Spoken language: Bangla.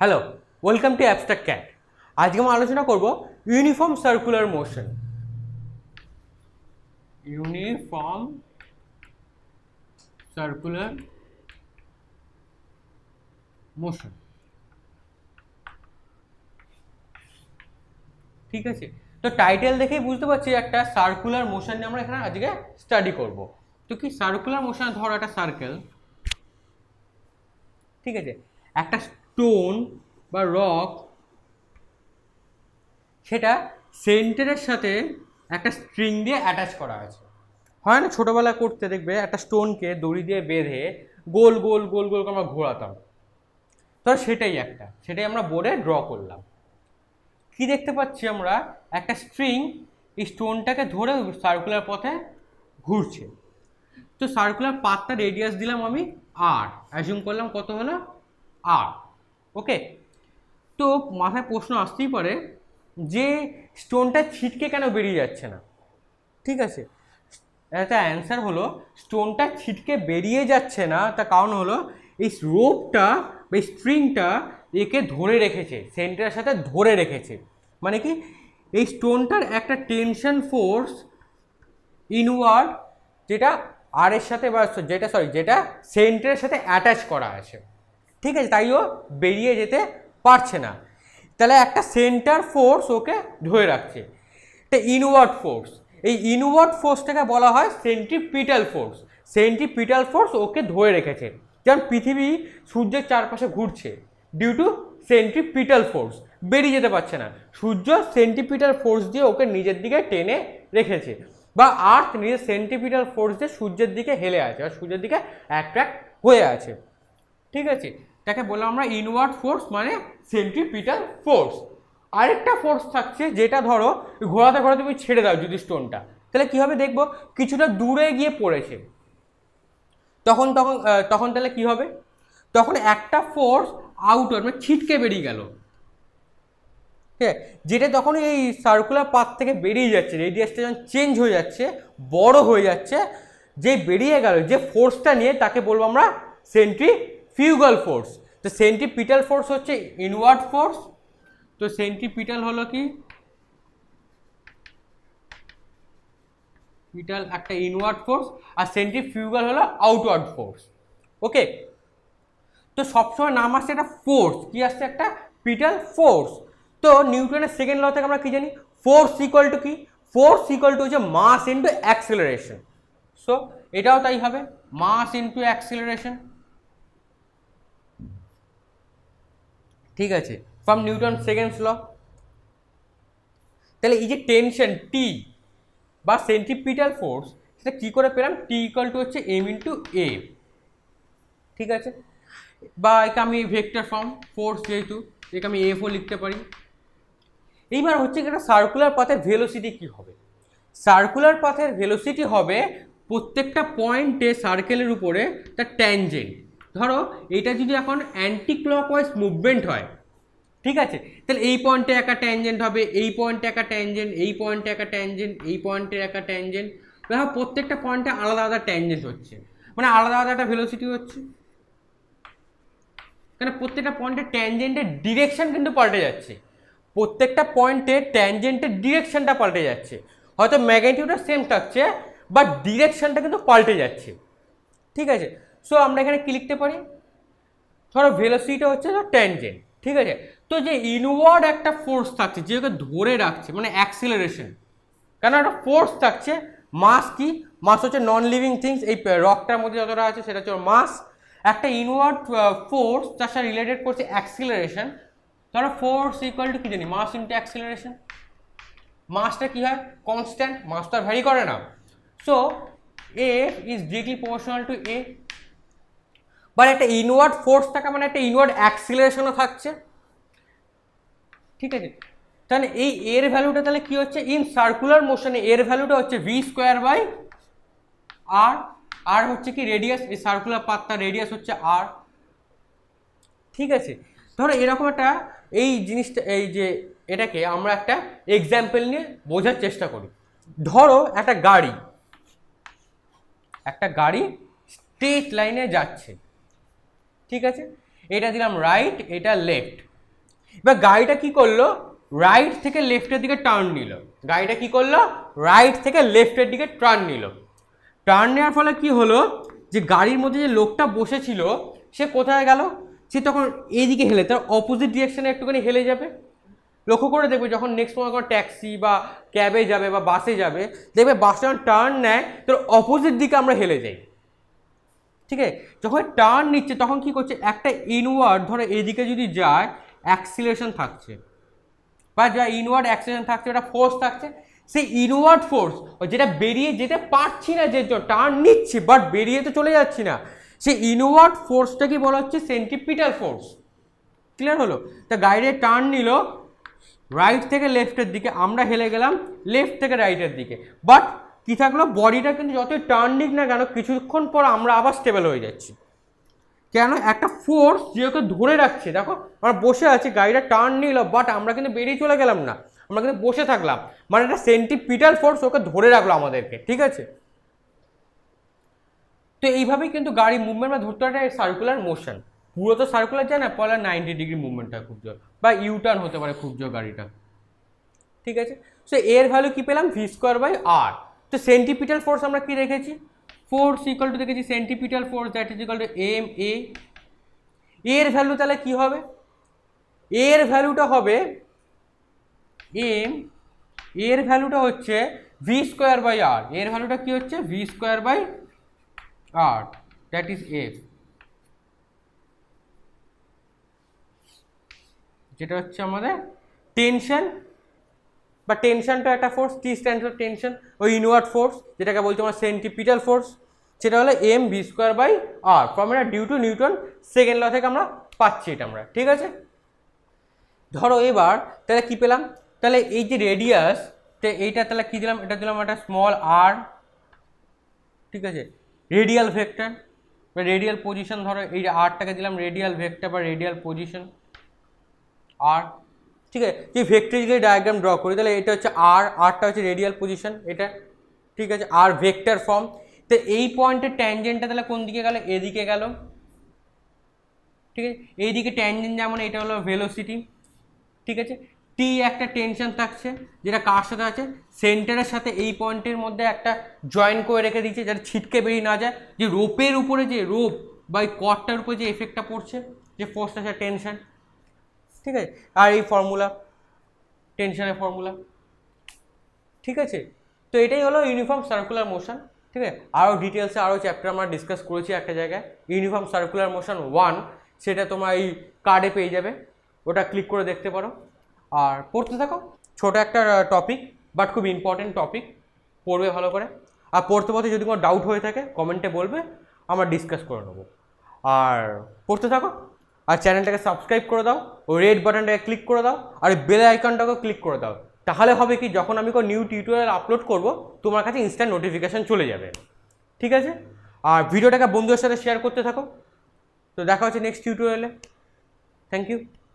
hello welcome to abstract cat আজকে আমরা আলোচনা করব uniform circular motion uniform circular motion ঠিক আছে তো টাইটেল দেখেই বুঝতে পারছি একটা সার্কুলার মোশন নিয়ে আমরা এখানে আজকে স্টাডি করব তো কি সার্কুলার মোশন ধরো একটা সার্কেল ঠিক আছে একটা স্টোন বা রক সেটা সেন্টারের সাথে একটা স্ট্রিং দিয়ে অ্যাটাচ করা আছে হয় না ছোটোবেলা করতে দেখবে একটা স্টোনকে দড়ি দিয়ে বেঁধে গোল গোল গোল গোল করে আমরা ঘোরাতাম তো সেটাই একটা সেটাই আমরা বোর্ডে ড্র করলাম কি দেখতে পাচ্ছি আমরা একটা স্ট্রিং এই স্টোনটাকে ধরে সার্কুলার পথে ঘুরছে তো সার্কুলার পাথটা রেডিয়াস দিলাম আমি আর অ্যাজুম করলাম কত হলো আর ওকে তো মাথায় প্রশ্ন আসতেই পারে যে স্টোনটা ছিটকে কেন বেরিয়ে যাচ্ছে না ঠিক আছে একটা অ্যান্সার হলো স্টোনটা ছিটকে বেরিয়ে যাচ্ছে না তার কারণ হলো এই রোপটা বা এই স্ট্রিংটা একে ধরে রেখেছে সেন্টারের সাথে ধরে রেখেছে মানে কি এই স্টোনটার একটা টেনশন ফোর্স ইনওয়ার্ড যেটা আরের সাথে বা যেটা সরি যেটা সেন্টারের সাথে অ্যাটাচ করা আছে ঠিক আছে তাই ও বেরিয়ে যেতে পারছে না তাহলে একটা সেন্টার ফোর্স ওকে ধরে রাখছে তো ইনওয়ার্ড ফোর্স এই ইনওয়ার্ড ফোর্সটাকে বলা হয় centripetal force centripetal force okay ধরে রেখেছে যেমন পৃথিবী সূর্যের চারপাশে ঘুরছে ডিউ টু সেন্ট্রিপিটাল ফোর্স বেরিয়ে যেতে পারছে না সূর্য সেন্ট্রিপিটাল ফোর্স দিয়ে ওকে নিজের দিকে টেনে রেখেছে বা আর্থ নিজের সেন্ট্রিপিটাল ফোর্স দিয়ে সূর্যের দিকে হেলে আছে বা সূর্যের দিকে অ্যাট্রাক্ট হয়ে আছে ঠিক আছে তাকে বললাম আমরা ইনওয়ার্ড ফোর্স মানে সেন্ট্রিপিটাল ফোর্স আরেকটা ফোর্স থাকছে যেটা ধরো ঘোরাতে ঘোরাতে তুমি ছেড়ে দাও যদি স্টোনটা তাহলে কীভাবে দেখবো কিছুটা দূরে গিয়ে পড়েছে তখন তখন তখন তাহলে কি হবে তখন একটা ফোর্স আউটওয়ার্ড মানে ছিটকে বেরিয়ে গেল ঠিক আছে যেটা তখন এই সার্কুলার পাথ থেকে বেরিয়ে যাচ্ছে রেডিয়াসটা যখন চেঞ্জ হয়ে যাচ্ছে বড় হয়ে যাচ্ছে যে বেরিয়ে গেল যে ফোর্সটা নিয়ে তাকে বলবো আমরা সেন্ট্রি ফিউগাল ফোর্স তো পিটাল ফোর্স হচ্ছে ইনওয়ার্ড ফোর্স তো পিটাল হলো কি পিটাল একটা ইনওয়ার্ড ফোর্স আর ফিউগল হলো আউটওয়ার্ড ফোর্স ওকে তো সবসময় নাম আসছে একটা ফোর্স কি আসছে একটা পিটাল ফোর্স তো নিউটনের সেকেন্ড ল থেকে আমরা কী জানি ফোর্স ইকুয়াল টু কি ফোর্স ইকুয়াল টু হচ্ছে মাস ইন্টু অ্যাক্সেলারেশন সো এটাও তাই হবে মাস ইন্টু অ্যাক্সেলারেশন ঠিক আছে ফ্রম নিউটন সেকেন্ডস ল তাহলে এই যে টেনশন টি বা সেন্ট্রিপিটাল ফোর্স সেটা কী করে পেলাম টি ইকাল টু হচ্ছে এম ইন্টু এ ঠিক আছে বা একে আমি ভেক্টর ফর্ম ফোর্স যেহেতু একে আমি এফও লিখতে পারি এইবার হচ্ছে একটা সার্কুলার পাথের ভেলোসিটি কি হবে সার্কুলার পাথের ভেলোসিটি হবে প্রত্যেকটা পয়েন্টে সার্কেলের উপরে তার ট্যানজেন্ট ধরো এটা যদি এখন অ্যান্টি ক্লকওয়াইজ মুভমেন্ট হয় ঠিক আছে তাহলে এই পয়েন্টে একটা ট্যানজেন্ট হবে এই পয়েন্টে একটা ট্যানজেন্ট এই পয়েন্টে একটা ট্যানজেন্ট এই পয়েন্টের একটা ট্যানজেন্ট দেখো প্রত্যেকটা পয়েন্টে আলাদা আলাদা ট্যানজেন্ট হচ্ছে মানে আলাদা আলাদা একটা ভেলোসিটি হচ্ছে কেন প্রত্যেকটা পয়েন্টে ট্যানজেন্টের ডিরেকশান কিন্তু পাল্টে যাচ্ছে প্রত্যেকটা পয়েন্টে ট্যানজেন্টের ডিরেকশানটা পাল্টে যাচ্ছে হয়তো ম্যাগনিটিউডটা সেম থাকছে বাট ডিরেকশানটা কিন্তু পাল্টে যাচ্ছে ঠিক আছে সো আমরা এখানে কি লিখতে পারি ধরো ভেলোসিটা হচ্ছে ট্যানজেন্ট ঠিক আছে তো যে ইনওয়ার্ড একটা ফোর্স থাকছে যে ওকে ধরে রাখছে মানে অ্যাক্সিলারেশন কেন একটা ফোর্স থাকছে মাস কি মাস হচ্ছে নন লিভিং থিংস এই রকটার মধ্যে যতটা আছে সেটা হচ্ছে মাস একটা ইনওয়ার্ড ফোর্স তার সাথে রিলেটেড করছে অ্যাক্সিলারেশন ধরো ফোর্স ইকুয়াল টু কী জানি মাস ইন্টু অ্যাক্সিলারেশন মাসটা কী হয় কনস্ট্যান্ট মাস তো ভ্যারি করে না so A is degree proportional to A but একটা ইনওয়ার্ড ফোর্স থাকা মানে একটা ইনওয়ার্ড অ্যাক্সিলারেশনও থাকছে ঠিক আছে তাহলে এই এর ভ্যালুটা তাহলে কি হচ্ছে ইন সার্কুলার মোশনে এর ভ্যালুটা হচ্ছে V square by R R হচ্ছে কি রেডিয়াস এই সার্কুলার পাত্তা রেডিয়াস হচ্ছে আর ঠিক আছে ধরো এরকম একটা এই জিনিসটা এই যে এটাকে আমরা একটা এক্সাম্পল নিয়ে বোঝার চেষ্টা করি ধরো একটা গাড়ি একটা গাড়ি স্ট্রেট লাইনে যাচ্ছে ঠিক আছে এটা দিলাম রাইট এটা লেফট এবার গাড়িটা কি করলো রাইট থেকে লেফটের দিকে টার্ন নিল গাড়িটা কি করলো রাইট থেকে লেফটের দিকে টার্ন নিল টার্ন নেওয়ার ফলে কি হলো যে গাড়ির মধ্যে যে লোকটা বসেছিল সে কোথায় গেল সে তখন এইদিকে হেলে তার অপোজিট ডিরেকশানে একটুখানি হেলে যাবে লক্ষ্য করে দেখবে যখন নেক্সট সময় কোনো ট্যাক্সি বা ক্যাবে যাবে বা বাসে যাবে দেখবে বাসটা যখন টার্ন নেয় তোর অপোজিট দিকে আমরা হেলে যাই ঠিক আছে যখন টার্ন নিচ্ছে তখন কি করছে একটা ইনওয়ার্ড ধরো এদিকে যদি যায় অ্যাক্সিলেশন থাকছে বা যা ইনওয়ার্ড অ্যাক্সিলেশন থাকছে ওটা ফোর্স থাকছে সেই ইনওয়ার্ড ফোর্স যেটা বেরিয়ে যেতে পারছি না যে টার্ন নিচ্ছি বাট বেরিয়ে তো চলে যাচ্ছি না সেই ইনওয়ার্ড ফোর্সটাকে বলা হচ্ছে সেন্টিপিটাল ফোর্স ক্লিয়ার হলো তা গাইডে টার্ন নিল রাইট থেকে লেফটের দিকে আমরা হেলে গেলাম লেফট থেকে রাইটের দিকে বাট কি থাকলো বডিটা কিন্তু যতই টার্ন নিক না কেন কিছুক্ষণ পর আমরা আবার স্টেবল হয়ে যাচ্ছি কেন একটা ফোর্স যেহেতু ধরে রাখছে দেখো আমরা বসে আছি গাড়িটা টার্ন নিল বাট আমরা কিন্তু বেরিয়ে চলে গেলাম না আমরা কিন্তু বসে থাকলাম মানে একটা সেন্টিপিটাল ফোর্স ওকে ধরে রাখলো আমাদেরকে ঠিক আছে তো এইভাবেই কিন্তু গাড়ি মুভমেন্ট বা ধরতে পারে সার্কুলার মোশন পুরো তো সার্কুলার যায় না পরে নাইনটি ডিগ্রি মুভমেন্টটা খুব জোর বা ইউটার্ন হতে পারে খুব জোর গাড়িটা ঠিক আছে সো এর ভ্যালু কী পেলাম ভি স্কোয়ার বাই আর তো সেন্টিপিটাল ফোর্স আমরা কী রেখেছি ফোর্স ইকুয়াল টু দেখেছি centripetal force that is equal to M A এর ভ্যালু তাহলে কী হবে এর ভ্যালুটা হবে এম এর ভ্যালুটা হচ্ছে ভি স্কোয়ার বাই আর এর ভ্যালুটা কী হচ্ছে V square by R that is F যেটা হচ্ছে আমাদের টেনশন বা টেনশনটা একটা force T stand for tension ওই ইনওয়ার্ড ফোর্স যেটাকে বলছি আমরা সেন্টিপিটাল ফোর্স সেটা হলো M V square by R formula due to Newton second law থেকে আমরা পাচ্ছি এটা আমরা ঠিক আছে ধরো এবার তাহলে কি পেলাম তাহলে এই যে রেডিয়াস তো এইটা তাহলে কী দিলাম এটা দিলাম একটা স্মল আর ঠিক আছে রেডিয়াল ভেক্টর বা রেডিয়াল পজিশন ধরো এই আরটাকে দিলাম রেডিয়াল ভেক্টর বা রেডিয়াল পজিশন আর ঠিক আছে যে ভেক্টরি যদি ডায়াগ্রাম ড্র করি তাহলে এটা হচ্ছে আর আরটা হচ্ছে রেডিয়াল পজিশন এটা ঠিক আছে আর ভেক্টর ফর্ম তো এই পয়েন্টের ট্যানজেন্টটা তাহলে কোন দিকে গেল এদিকে গেল ঠিক আছে এইদিকে ট্যানজেন্ট যেমন এটা হলো ভেলোসিটি ঠিক আছে টি একটা টেনশন থাকছে যেটা কার সাথে আছে সেন্টারের সাথে এই পয়েন্টের মধ্যে একটা জয়েন করে রেখে দিচ্ছে যাতে ছিটকে বেরিয়ে না যায় যে রোপের উপরে যে রোপ বা এই কটটার উপরে যে এফেক্টটা পড়ছে যে ফোর্সটা সেটা টেনশন ঠিক আছে আর এই ফর্মুলা টেনশনের ফর্মুলা ঠিক আছে তো এটাই হলো ইউনিফর্ম সার্কুলার মোশন ঠিক আছে আরও ডিটেলসে আরও চ্যাপ্টার আমরা ডিসকাস করেছি একটা জায়গায় ইউনিফর্ম সার্কুলার মোশন ওয়ান সেটা তোমার এই কার্ডে পেয়ে যাবে ওটা ক্লিক করে দেখতে পারো আর পড়তে থাকো ছোটো একটা টপিক বাট খুব ইম্পর্টেন্ট টপিক পড়বে ভালো করে আর পড়তে পড়তে যদি কোনো ডাউট হয়ে থাকে কমেন্টে বলবে আমরা ডিসকাস করে নেবো আর পড়তে থাকো আর চ্যানেলটাকে সাবস্ক্রাইব করে দাও ও রেড বাটনটাকে ক্লিক করে দাও আর বেল আইকনটাকেও ক্লিক করে দাও তাহলে হবে কি যখন আমি কোনো নিউ টিউটোরিয়াল আপলোড করব তোমার কাছে ইনস্ট্যান্ট নোটিফিকেশান চলে যাবে ঠিক আছে আর ভিডিওটাকে বন্ধুদের সাথে শেয়ার করতে থাকো তো দেখা হচ্ছে নেক্সট টিউটোরিয়ালে থ্যাংক ইউ